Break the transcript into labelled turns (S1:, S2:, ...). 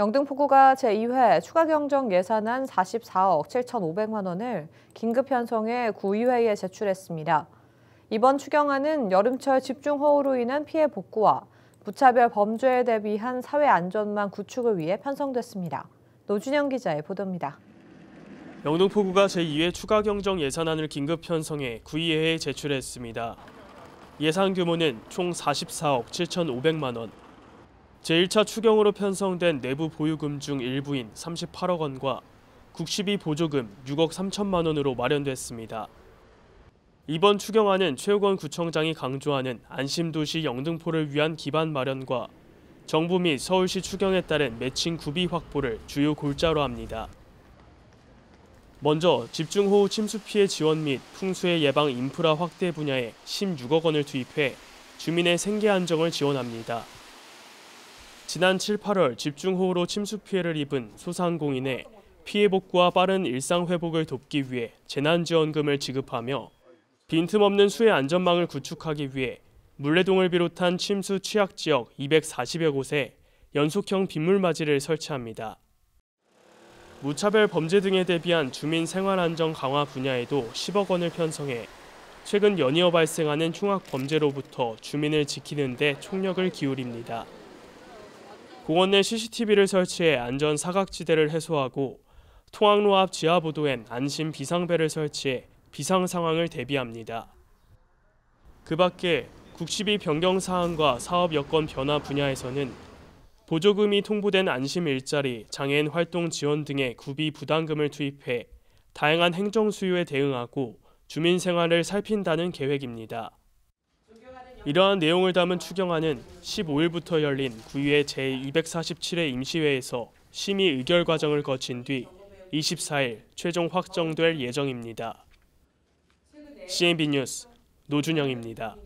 S1: 영등포구가 제2회 추가경정 예산안 44억 7,500만 원을 긴급 편성해 구의회에 제출했습니다. 이번 추경안은 여름철 집중호우로 인한 피해 복구와 무차별 범죄에 대비한 사회 안전망 구축을 위해 편성됐습니다. 노준영 기자의 보도입니다.
S2: 영등포구가 제2회 추가경정 예산안을 긴급 편성해 구의회에 제출했습니다. 예산 규모는 총 44억 7,500만 원, 제1차 추경으로 편성된 내부 보유금 중 일부인 38억 원과 국시비 보조금 6억 3천만 원으로 마련됐습니다. 이번 추경안은 최우건 구청장이 강조하는 안심도시 영등포를 위한 기반 마련과 정부 및 서울시 추경에 따른 매칭 구비 확보를 주요 골자로 합니다. 먼저 집중호우 침수 피해 지원 및 풍수의 예방 인프라 확대 분야에 16억 원을 투입해 주민의 생계 안정을 지원합니다. 지난 7, 8월 집중호우로 침수 피해를 입은 소상공인의 피해 복구와 빠른 일상 회복을 돕기 위해 재난지원금을 지급하며 빈틈없는 수해 안전망을 구축하기 위해 물레동을 비롯한 침수 취약 지역 240여 곳에 연속형 빗물맞이를 설치합니다. 무차별 범죄 등에 대비한 주민 생활 안정 강화 분야에도 10억 원을 편성해 최근 연이어 발생하는 흉악 범죄로부터 주민을 지키는 데 총력을 기울입니다. 공원 내 CCTV를 설치해 안전 사각지대를 해소하고 통학로 앞 지하보도엔 안심 비상벨을 설치해 비상 상황을 대비합니다. 그 밖에 국시비 변경 사항과 사업 여건 변화 분야에서는 보조금이 통보된 안심 일자리, 장애인 활동 지원 등의 구비 부담금을 투입해 다양한 행정 수요에 대응하고 주민 생활을 살핀다는 계획입니다. 이러한 내용을 담은 추경안은 15일부터 열린 구의회 제247회 임시회에서 심의 의결 과정을 거친 뒤 24일 최종 확정될 예정입니다. CNB 뉴스 노준영입니다.